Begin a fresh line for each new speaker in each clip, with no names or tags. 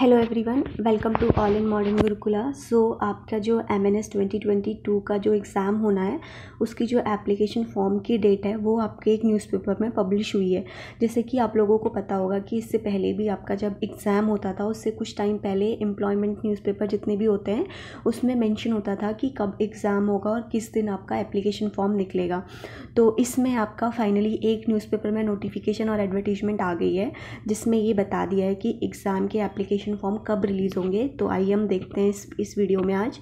hello everyone welcome to all in modern Gurukula so आपका जो M N S twenty twenty two का जो exam होना है उसकी जो एप्लीकेशन फॉर्म की डेट है वो आपके एक न्यूज़पेपर में पब्लिश हुई है जैसे कि आप लोगों को पता होगा कि इससे पहले भी आपका जब एग्ज़ाम होता था उससे कुछ टाइम पहले एम्प्लॉयमेंट न्यूज़पेपर जितने भी होते हैं उसमें मैंशन होता था कि कब एग्ज़ाम होगा और किस दिन आपका एप्लीकेशन फॉर्म निकलेगा तो इसमें आपका फाइनली एक न्यूज़पेपर में नोटिफिकेशन और एडवर्टीजमेंट आ गई है जिसमें ये बता दिया है कि एग्ज़ाम के एप्लीकेशन एप्लीकेशन फॉर्म कब रिलीज़ होंगे तो आइए हम देखते हैं इस इस वीडियो में आज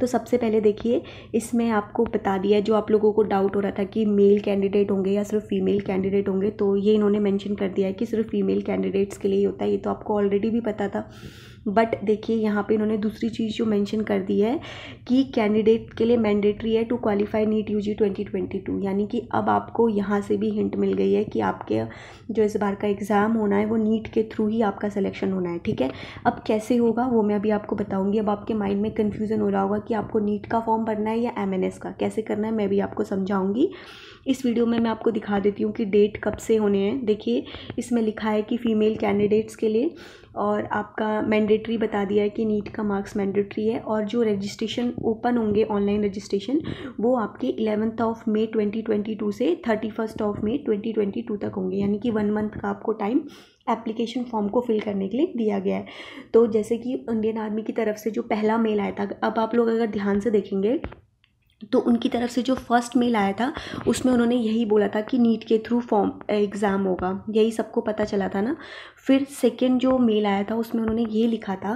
तो सबसे पहले देखिए इसमें आपको बता दिया जो आप लोगों को डाउट हो रहा था कि मेल कैंडिडेट होंगे या सिर्फ फीमेल कैंडिडेट होंगे तो ये इन्होंने मेंशन कर दिया है कि सिर्फ फीमेल कैंडिडेट्स के लिए ही होता है ये तो आपको ऑलरेडी भी पता था बट देखिए यहाँ पे इन्होंने दूसरी चीज़ जो मेंशन कर दी है कि कैंडिडेट के लिए मैंडेटरी है टू क्वालिफाई नीट यूजी 2022 यानी कि अब आपको यहाँ से भी हिंट मिल गई है कि आपके जो इस बार का एग्ज़ाम होना है वो नीट के थ्रू ही आपका सिलेक्शन होना है ठीक है अब कैसे होगा वो मैं अभी आपको बताऊँगी अब आपके माइंड में कन्फ्यूज़न हो रहा होगा कि आपको नीट का फॉर्म भरना है या एम का कैसे करना है मैं भी आपको समझाऊँगी इस वीडियो में मैं आपको दिखा देती हूँ कि डेट कब से होने हैं देखिए इसमें लिखा है कि फ़ीमेल कैंडिडेट्स के लिए और आपका मैंड मैंडेटरी बता दिया है कि नीट का मार्क्स मैंडेटरी है और जो रजिस्ट्रेशन ओपन होंगे ऑनलाइन रजिस्ट्रेशन वो आपके eleventh of May twenty twenty two से thirty first of May twenty twenty two तक होंगे यानी कि वन मंथ का आपको टाइम एप्लीकेशन फॉर्म को फिल करने के लिए दिया गया है तो जैसे कि इंडियन आर्मी की तरफ से जो पहला मेल आया था अब आप लोग अगर ध्यान से देखेंगे तो उनकी तरफ से जो फर्स्ट मेल आया था उसमें उन्होंने यही बोला था कि नीट के थ्रू फॉर्म एग्ज़ाम होगा यही सबको पता चला था ना फिर सेकेंड जो मेल आया था उसमें उन्होंने ये लिखा था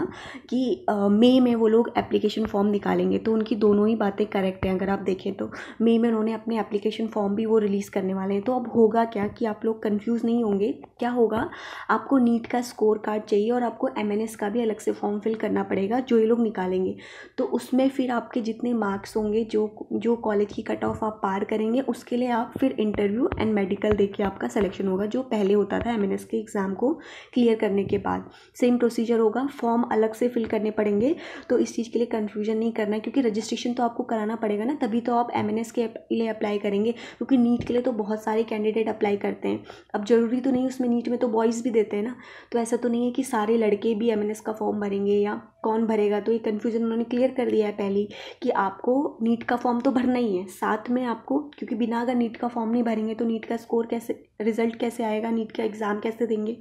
कि मई में वो लोग एप्लीकेशन फॉर्म निकालेंगे तो उनकी दोनों ही बातें करेक्ट हैं अगर आप देखें तो मई में उन्होंने अपने एप्लीकेशन फॉर्म भी वो रिलीज़ करने वाले हैं तो अब होगा क्या कि आप लोग कन्फ्यूज़ नहीं होंगे क्या होगा आपको नीट का स्कोर कार्ड चाहिए और आपको एम का भी अलग से फॉर्म फिल करना पड़ेगा जो ये लोग निकालेंगे तो उसमें फिर आपके जितने मार्क्स होंगे जो जो कॉलेज की कट ऑफ आप पार करेंगे उसके लिए आप फिर इंटरव्यू एंड मेडिकल दे के आपका सिलेक्शन होगा जो पहले होता था एम के एग्ज़ाम को क्लियर करने के बाद सेम प्रोसीजर होगा फॉर्म अलग से फिल करने पड़ेंगे तो इस चीज़ के लिए कन्फ्यूजन नहीं करना क्योंकि रजिस्ट्रेशन तो आपको कराना पड़ेगा ना तभी तो आप एम के लिए अप्लाई करेंगे क्योंकि नीट के लिए तो बहुत सारे कैंडिडेट अप्लाई करते हैं अब ज़रूरी तो नहीं उसमें नीट में तो बॉयज़ भी देते हैं ना तो ऐसा तो नहीं है कि सारे लड़के भी एम का फॉर्म भरेंगे या कौन भरेगा तो ये कन्फ्यूज़न उन्होंने क्लियर कर दिया है पहले कि आपको नीट का फॉर्म तो भरना ही है साथ में आपको क्योंकि बिना अगर नीट का फॉर्म नहीं भरेंगे तो नीट का स्कोर कैसे रिजल्ट कैसे आएगा नीट का एग्ज़ाम कैसे देंगे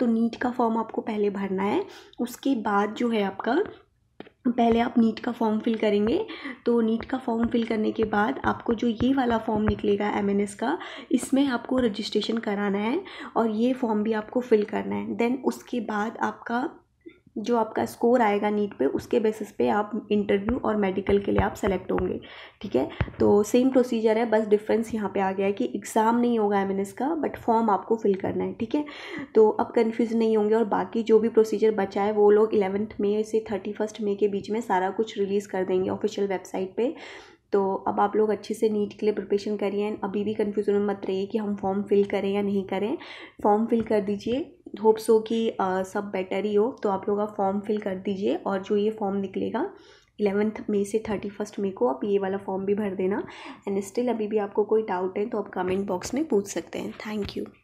तो नीट का फॉर्म आपको पहले भरना है उसके बाद जो है आपका पहले आप नीट का फॉर्म फिल करेंगे तो नीट का फॉर्म फिल करने के बाद आपको जो ये वाला फॉर्म निकलेगा एम का इसमें आपको रजिस्ट्रेशन कराना है और ये फॉर्म भी आपको फिल करना है देन उसके बाद आपका जो आपका स्कोर आएगा नीट पे उसके बेसिस पे आप इंटरव्यू और मेडिकल के लिए आप सेलेक्ट होंगे ठीक है तो सेम प्रोसीजर है बस डिफरेंस यहाँ पे आ गया है कि एग्ज़ाम नहीं होगा एम का बट फॉर्म आपको फिल करना है ठीक है तो अब कन्फ्यूज़ नहीं होंगे और बाकी जो भी प्रोसीजर बचा है वो लोग इलेवंथ मे से थर्टी फर्स्ट मे के बीच में सारा कुछ रिलीज़ कर देंगे ऑफिशियल वेबसाइट पर तो अब आप लोग अच्छे से नीट के लिए प्रिपरेशन करिए अभी भी कन्फ्यूज़न में मत रहिए कि हम फॉर्म फिल करें या नहीं करें फॉर्म फिल कर दीजिए होप्स सो कि सब बेटर ही हो तो आप लोग आप फॉर्म फिल कर दीजिए और जो ये फॉर्म निकलेगा इलेवेंथ मे से थर्टी फर्स्ट मे को आप ये वाला फॉर्म भी भर देना एंड स्टिल अभी भी आपको कोई डाउट है तो आप कमेंट बॉक्स में पूछ सकते हैं थैंक यू